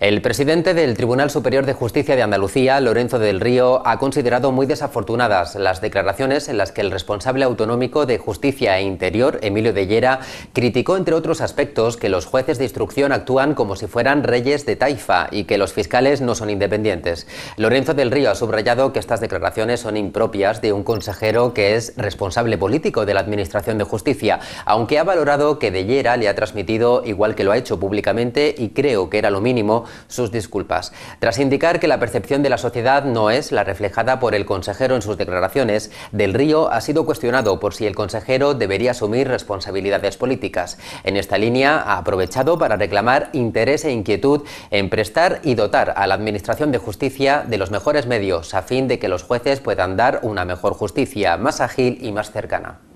El presidente del Tribunal Superior de Justicia de Andalucía, Lorenzo del Río, ha considerado muy desafortunadas las declaraciones en las que el responsable autonómico de Justicia e Interior, Emilio de Llera, criticó, entre otros aspectos, que los jueces de instrucción actúan como si fueran reyes de taifa y que los fiscales no son independientes. Lorenzo del Río ha subrayado que estas declaraciones son impropias de un consejero que es responsable político de la Administración de Justicia, aunque ha valorado que de Llera le ha transmitido, igual que lo ha hecho públicamente, y creo que era lo mínimo, sus disculpas. Tras indicar que la percepción de la sociedad no es la reflejada por el consejero en sus declaraciones, Del Río ha sido cuestionado por si el consejero debería asumir responsabilidades políticas. En esta línea ha aprovechado para reclamar interés e inquietud en prestar y dotar a la Administración de Justicia de los mejores medios a fin de que los jueces puedan dar una mejor justicia, más ágil y más cercana.